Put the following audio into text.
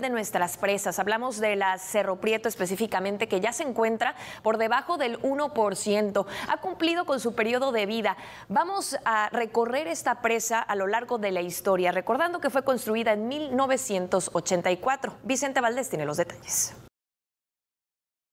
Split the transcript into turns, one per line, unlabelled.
de nuestras presas. Hablamos de la Cerro Prieto específicamente, que ya se encuentra por debajo del 1%. Ha cumplido con su periodo de vida. Vamos a recorrer esta presa a lo largo de la historia, recordando que fue construida en 1984. Vicente Valdés tiene los detalles.